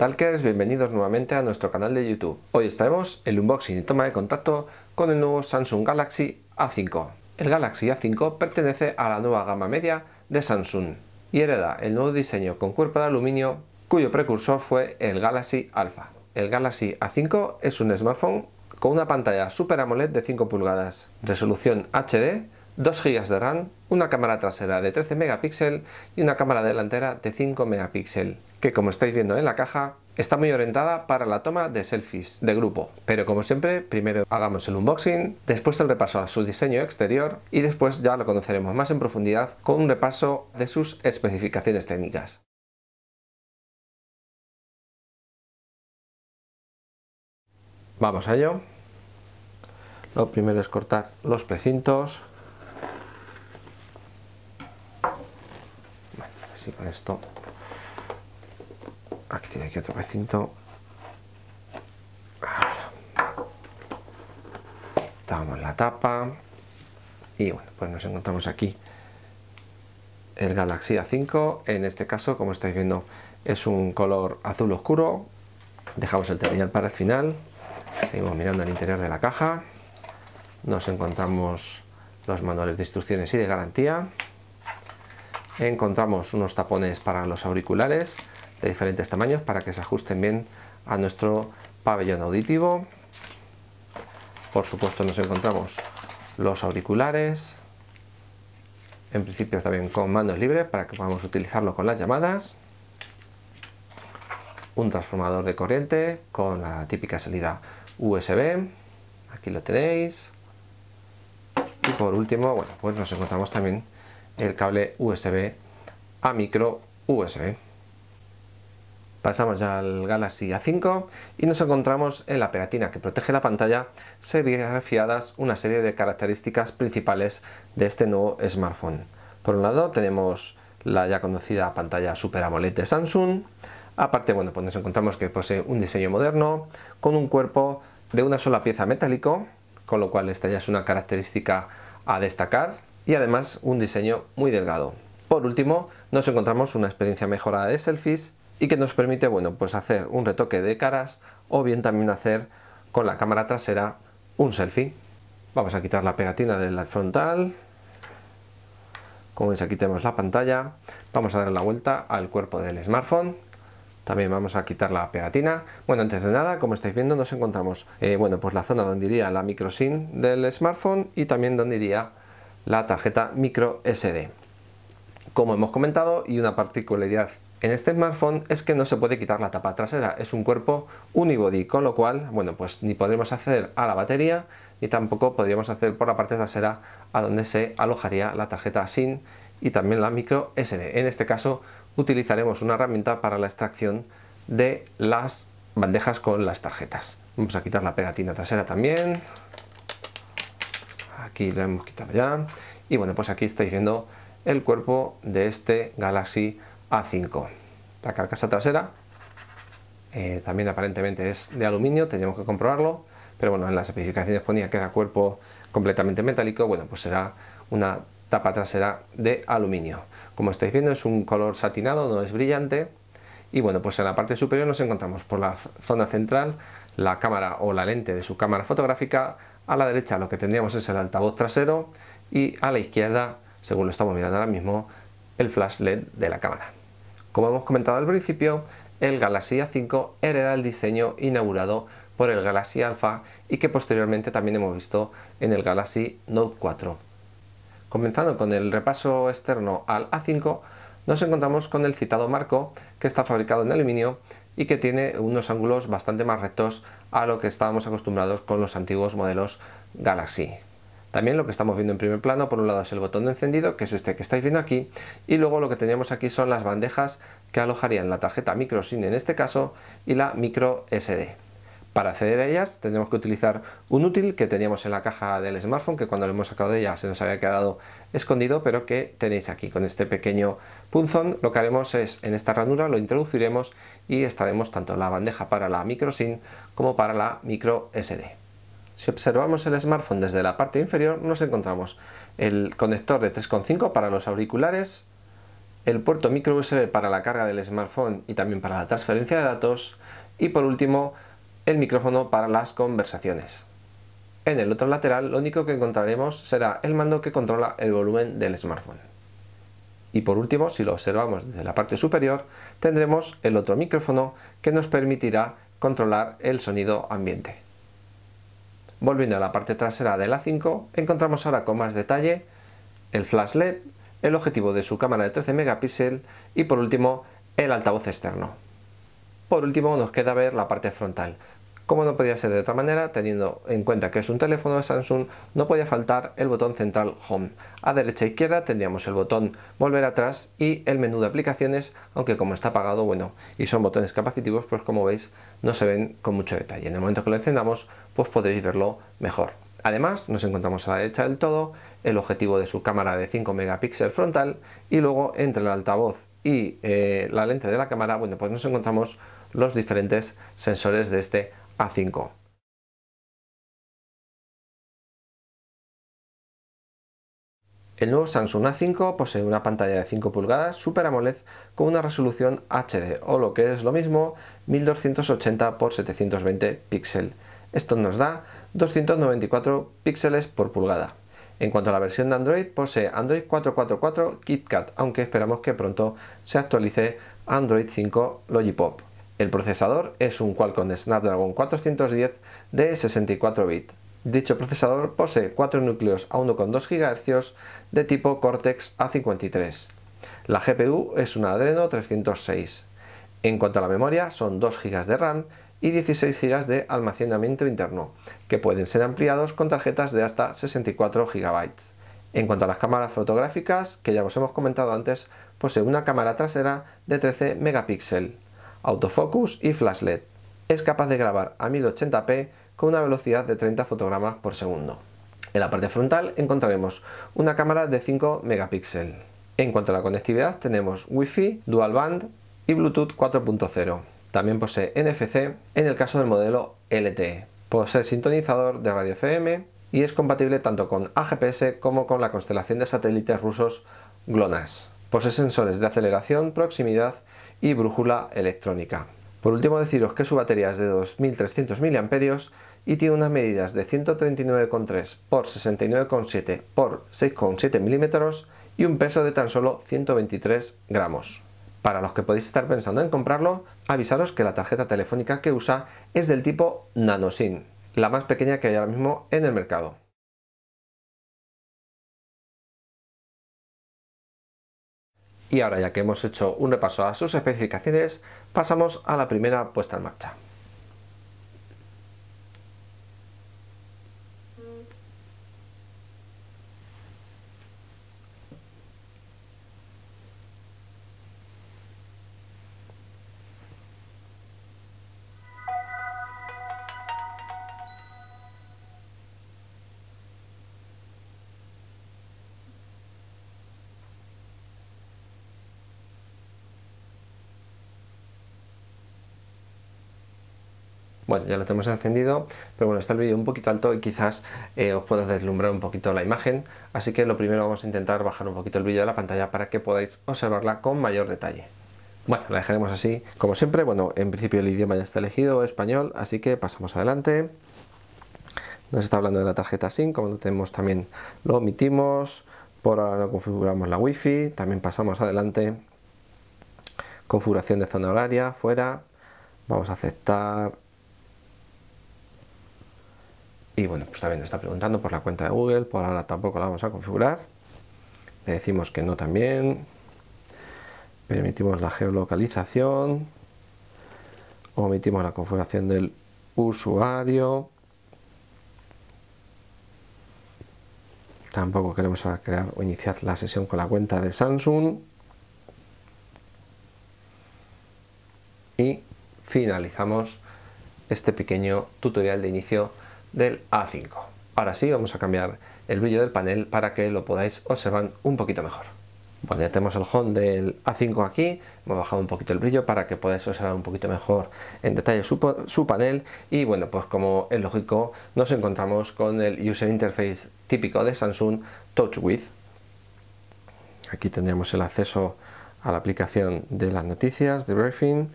Talkers, bienvenidos nuevamente a nuestro canal de YouTube. Hoy estaremos el unboxing y toma de contacto con el nuevo Samsung Galaxy A5. El Galaxy A5 pertenece a la nueva gama media de Samsung y hereda el nuevo diseño con cuerpo de aluminio cuyo precursor fue el Galaxy Alpha. El Galaxy A5 es un smartphone con una pantalla Super AMOLED de 5 pulgadas, resolución HD 2 GB de RAM, una cámara trasera de 13 megapíxeles y una cámara delantera de 5 megapíxeles, que como estáis viendo en la caja, está muy orientada para la toma de selfies de grupo. Pero como siempre, primero hagamos el unboxing, después el repaso a su diseño exterior y después ya lo conoceremos más en profundidad con un repaso de sus especificaciones técnicas. Vamos a ello. Lo primero es cortar los precintos si con esto aquí tiene aquí otro recinto Tamos la tapa y bueno pues nos encontramos aquí el Galaxy A5 en este caso como estáis viendo es un color azul oscuro dejamos el terminal para el final seguimos mirando el interior de la caja nos encontramos los manuales de instrucciones y de garantía encontramos unos tapones para los auriculares de diferentes tamaños para que se ajusten bien a nuestro pabellón auditivo. Por supuesto nos encontramos los auriculares, en principio también con manos libres para que podamos utilizarlo con las llamadas. Un transformador de corriente con la típica salida USB, aquí lo tenéis. Y por último, bueno, pues nos encontramos también el cable USB a micro USB. Pasamos ya al Galaxy A5 y nos encontramos en la pegatina que protege la pantalla serigrafiadas una serie de características principales de este nuevo smartphone. Por un lado tenemos la ya conocida pantalla Super AMOLED de Samsung. Aparte, bueno, pues nos encontramos que posee un diseño moderno con un cuerpo de una sola pieza metálico, con lo cual esta ya es una característica a destacar y además un diseño muy delgado. Por último, nos encontramos una experiencia mejorada de selfies y que nos permite bueno, pues hacer un retoque de caras o bien también hacer con la cámara trasera un selfie. Vamos a quitar la pegatina del frontal. Como veis aquí tenemos la pantalla. Vamos a dar la vuelta al cuerpo del smartphone. También vamos a quitar la pegatina. Bueno, antes de nada, como estáis viendo, nos encontramos eh, bueno, pues la zona donde iría la micro SIM del smartphone y también donde iría la tarjeta micro SD como hemos comentado, y una particularidad en este smartphone es que no se puede quitar la tapa trasera, es un cuerpo unibody, con lo cual, bueno, pues ni podremos acceder a la batería, ni tampoco podríamos hacer por la parte trasera a donde se alojaría la tarjeta SIM y también la micro SD. En este caso utilizaremos una herramienta para la extracción de las bandejas con las tarjetas. Vamos a quitar la pegatina trasera también. Aquí la hemos quitado ya. Y bueno, pues aquí estáis viendo el cuerpo de este Galaxy A5. La carcasa trasera eh, también aparentemente es de aluminio, tenemos que comprobarlo, pero bueno, en las especificaciones ponía que era cuerpo completamente metálico, bueno, pues será una tapa trasera de aluminio. Como estáis viendo es un color satinado, no es brillante, y bueno, pues en la parte superior nos encontramos por la zona central la cámara o la lente de su cámara fotográfica, a la derecha lo que tendríamos es el altavoz trasero y a la izquierda según lo estamos mirando ahora mismo, el flash LED de la cámara. Como hemos comentado al principio, el Galaxy A5 hereda el diseño inaugurado por el Galaxy Alpha y que posteriormente también hemos visto en el Galaxy Note 4. Comenzando con el repaso externo al A5, nos encontramos con el citado marco que está fabricado en aluminio y que tiene unos ángulos bastante más rectos a lo que estábamos acostumbrados con los antiguos modelos Galaxy. También lo que estamos viendo en primer plano, por un lado es el botón de encendido, que es este que estáis viendo aquí, y luego lo que tenemos aquí son las bandejas que alojarían la tarjeta micro en este caso y la micro SD. Para acceder a ellas tenemos que utilizar un útil que teníamos en la caja del smartphone, que cuando lo hemos sacado de ella se nos había quedado escondido, pero que tenéis aquí con este pequeño punzón. Lo que haremos es en esta ranura lo introduciremos y estaremos tanto la bandeja para la micro como para la micro SD. Si observamos el smartphone desde la parte inferior, nos encontramos el conector de 3.5 para los auriculares, el puerto micro USB para la carga del smartphone y también para la transferencia de datos, y por último, el micrófono para las conversaciones. En el otro lateral lo único que encontraremos será el mando que controla el volumen del smartphone. Y por último, si lo observamos desde la parte superior, tendremos el otro micrófono que nos permitirá controlar el sonido ambiente. Volviendo a la parte trasera del A5, encontramos ahora con más detalle el flash LED, el objetivo de su cámara de 13 megapíxeles y por último el altavoz externo. Por último nos queda ver la parte frontal. Como no podía ser de otra manera, teniendo en cuenta que es un teléfono de Samsung, no podía faltar el botón central Home. A derecha e izquierda tendríamos el botón Volver atrás y el menú de aplicaciones, aunque como está apagado, bueno, y son botones capacitivos, pues como veis no se ven con mucho detalle. En el momento que lo encendamos, pues podréis verlo mejor. Además, nos encontramos a la derecha del todo el objetivo de su cámara de 5 megapíxeles frontal y luego entre el altavoz y eh, la lente de la cámara, bueno, pues nos encontramos los diferentes sensores de este a 5. El nuevo Samsung A5 posee una pantalla de 5 pulgadas Super AMOLED con una resolución HD o lo que es lo mismo 1280 x 720 píxeles. Esto nos da 294 píxeles por pulgada. En cuanto a la versión de Android, posee Android 444 KitKat, aunque esperamos que pronto se actualice Android 5 Logipop. El procesador es un Qualcomm Snapdragon 410 de 64 bits. Dicho procesador posee 4 núcleos a 1,2 GHz de tipo Cortex A53. La GPU es una Adreno 306. En cuanto a la memoria, son 2 GB de RAM y 16 GB de almacenamiento interno, que pueden ser ampliados con tarjetas de hasta 64 GB. En cuanto a las cámaras fotográficas, que ya os hemos comentado antes, posee una cámara trasera de 13 megapíxeles autofocus y flash LED. Es capaz de grabar a 1080p con una velocidad de 30 fotogramas por segundo. En la parte frontal encontraremos una cámara de 5 megapíxeles. En cuanto a la conectividad tenemos Wi-Fi, Dual Band y Bluetooth 4.0. También posee NFC en el caso del modelo LT. E. Posee sintonizador de radio FM y es compatible tanto con AGPS como con la constelación de satélites rusos GLONASS. Posee sensores de aceleración, proximidad y brújula electrónica. Por último deciros que su batería es de 2300 mAh y tiene unas medidas de 139,3 por 69,7 por 6,7 mm y un peso de tan solo 123 gramos. Para los que podéis estar pensando en comprarlo, avisaros que la tarjeta telefónica que usa es del tipo NanoSyn, la más pequeña que hay ahora mismo en el mercado. Y ahora ya que hemos hecho un repaso a sus especificaciones, pasamos a la primera puesta en marcha. Bueno, ya lo tenemos encendido, pero bueno, está el vídeo un poquito alto y quizás eh, os pueda deslumbrar un poquito la imagen, así que lo primero vamos a intentar bajar un poquito el vídeo de la pantalla para que podáis observarla con mayor detalle. Bueno, la dejaremos así como siempre, bueno, en principio el idioma ya está elegido, español, así que pasamos adelante. Nos está hablando de la tarjeta SIM, como lo tenemos también lo omitimos, por ahora no configuramos la Wi-Fi. también pasamos adelante. Configuración de zona horaria, fuera, vamos a aceptar y bueno, pues también nos está preguntando por la cuenta de Google, por ahora tampoco la vamos a configurar. Le decimos que no también. Permitimos la geolocalización. Omitimos la configuración del usuario. Tampoco queremos crear o iniciar la sesión con la cuenta de Samsung. Y finalizamos este pequeño tutorial de inicio del A5. Ahora sí vamos a cambiar el brillo del panel para que lo podáis observar un poquito mejor. Bueno, ya tenemos el home del A5 aquí, hemos bajado un poquito el brillo para que podáis observar un poquito mejor en detalle su, panel y bueno, pues como es lógico, nos encontramos con el user interface típico de Samsung Touch Aquí tendríamos el acceso a la aplicación de las noticias, de briefing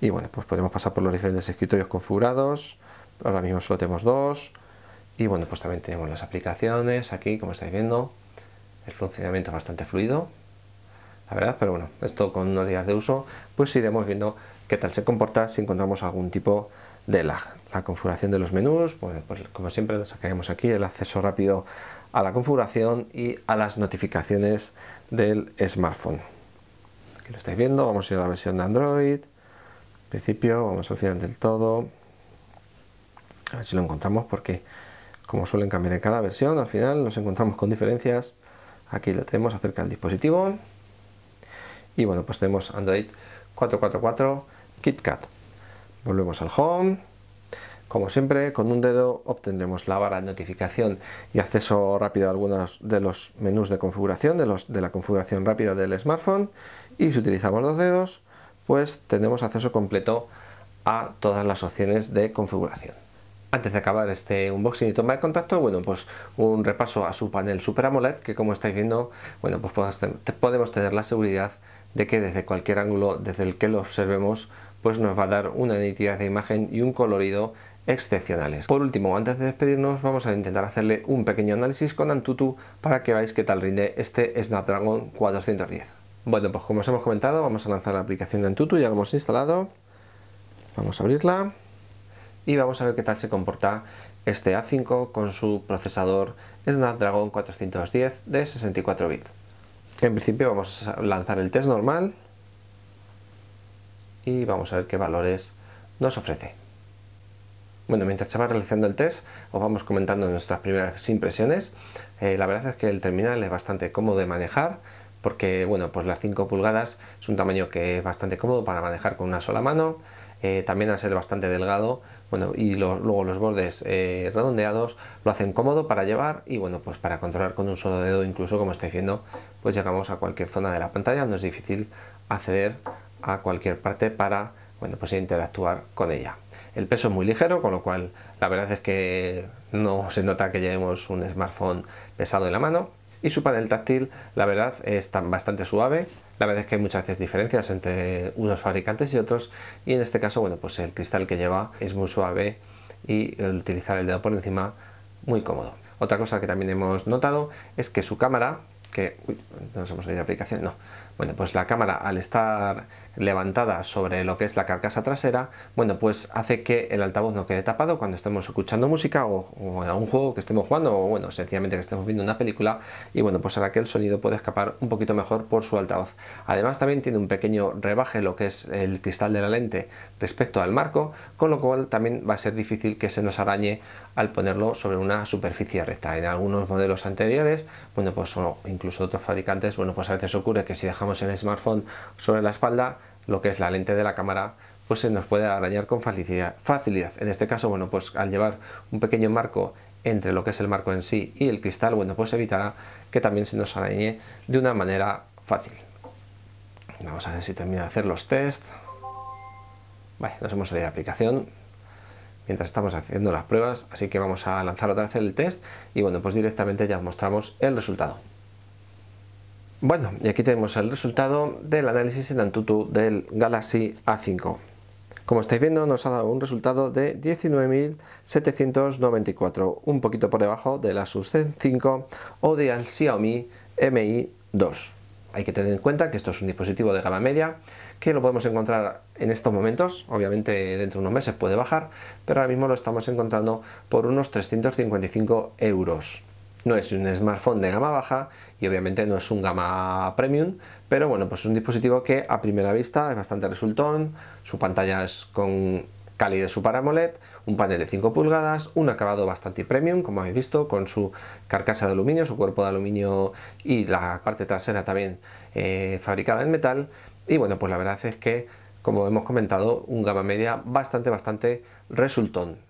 y bueno, pues podemos pasar por los diferentes escritorios configurados, ahora mismo solo tenemos dos. Y bueno, pues también tenemos las aplicaciones aquí, como estáis viendo. El funcionamiento bastante fluido, la verdad, pero bueno, esto con unos días de uso, pues iremos viendo qué tal se comporta si encontramos algún tipo de lag. La configuración de los menús, pues como siempre sacaremos aquí el acceso rápido a la configuración y a las notificaciones del smartphone. Aquí lo estáis viendo, vamos a ir a la versión de Android, principio, vamos al final del todo, a si lo encontramos porque como suelen cambiar en cada versión, al final nos encontramos con diferencias. Aquí lo tenemos acerca del dispositivo. Y bueno, pues tenemos Android 444 KitKat. Volvemos al Home. Como siempre, con un dedo obtendremos la barra de notificación y acceso rápido a algunos de los menús de configuración, de, de la configuración rápida del smartphone. Y si utilizamos dos dedos, pues tenemos acceso completo a todas las opciones de configuración. Antes de acabar este unboxing y toma de contacto, bueno, pues un repaso a su panel Super AMOLED, que como estáis viendo, bueno, pues podemos tener la seguridad de que desde cualquier ángulo desde el que lo observemos, pues nos va a dar una nitidez de imagen y un colorido excepcionales. Por último, antes de despedirnos, vamos a intentar hacerle un pequeño análisis con Antutu para que veáis qué tal rinde este Snapdragon 410. Bueno, pues como os hemos comentado, vamos a lanzar la aplicación de Antutu, ya lo hemos instalado. Vamos a abrirla y vamos a ver qué tal se comporta este A5 con su procesador Snapdragon 410 de 64 bits. En principio vamos a lanzar el test normal y vamos a ver qué valores nos ofrece. Bueno, mientras se va realizando el test, os vamos comentando nuestras primeras impresiones. Eh, la verdad es que el terminal es bastante cómodo de manejar, porque bueno, pues las 5 pulgadas es un tamaño que es bastante cómodo para manejar con una sola mano. Eh, también al ser bastante delgado, y luego los bordes eh, redondeados lo hacen cómodo para llevar y bueno, pues para controlar con un solo dedo, incluso como estáis viendo, pues llegamos a cualquier zona de la pantalla, no es difícil acceder a cualquier parte para, bueno, pues interactuar con ella. El peso es muy ligero, con lo cual la verdad es que no se nota que llevemos un smartphone pesado en la mano. Y su panel táctil, la verdad, es tan, bastante suave, la verdad es que hay muchas diferencias entre unos fabricantes y otros y en este caso, bueno, pues el cristal que lleva es muy suave y utilizar el dedo por encima muy cómodo. Otra cosa que también hemos notado es que su cámara, que uy, no nos hemos ido de aplicación, no. Bueno, pues la cámara al estar levantada sobre lo que es la carcasa trasera, bueno, pues hace que el altavoz no quede tapado cuando estemos escuchando música o, en algún un juego que estemos jugando o, bueno, sencillamente que estemos viendo una película y, bueno, pues hará que el sonido pueda escapar un poquito mejor por su altavoz. Además, también tiene un pequeño rebaje lo que es el cristal de la lente respecto al marco, con lo cual también va a ser difícil que se nos arañe al ponerlo sobre una superficie recta. En algunos modelos anteriores, bueno, pues incluso otros fabricantes, bueno, pues a veces ocurre que si dejamos el smartphone sobre la espalda, lo que es la lente de la cámara, pues se nos puede arañar con facilidad. En este caso, bueno, pues al llevar un pequeño marco entre lo que es el marco en sí y el cristal, bueno, pues evitará que también se nos arañe de una manera fácil. Vamos a ver si termina de hacer los test. Vale, nos hemos salido de aplicación mientras estamos haciendo las pruebas, así que vamos a lanzar otra vez el test y bueno, pues directamente ya mostramos el resultado. Bueno, y aquí tenemos el resultado del análisis en Antutu del Galaxy A5. Como estáis viendo, nos ha dado un resultado de 19.794, un poquito por debajo del Asus Z5 o del Xiaomi Mi 2. Hay que tener en cuenta que esto es un dispositivo de gama media, que lo podemos encontrar en estos momentos, obviamente dentro de unos meses puede bajar, pero ahora mismo lo estamos encontrando por unos 355 euros. No es un smartphone de gama baja y obviamente no es un gama premium, pero bueno, pues es un dispositivo que a primera vista es bastante resultón, su pantalla es con de Super AMOLED, un panel de 5 pulgadas, un acabado bastante premium, como habéis visto, con su carcasa de aluminio, su cuerpo de aluminio y la parte trasera también eh, fabricada en metal. Y bueno, pues la verdad es que, como hemos comentado, un gama media bastante, bastante resultón.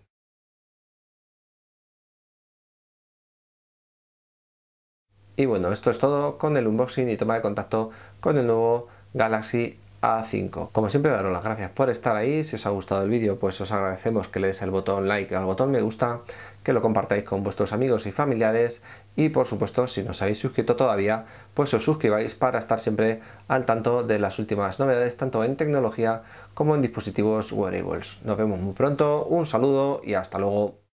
Y bueno, esto es todo con el unboxing y toma de contacto con el nuevo Galaxy a5. Como siempre daros las gracias por estar ahí, si os ha gustado el vídeo pues os agradecemos que le des el botón like al botón me gusta, que lo compartáis con vuestros amigos y familiares y por supuesto si no os habéis suscrito todavía pues os suscribáis para estar siempre al tanto de las últimas novedades tanto en tecnología como en dispositivos wearables. Nos vemos muy pronto, un saludo y hasta luego.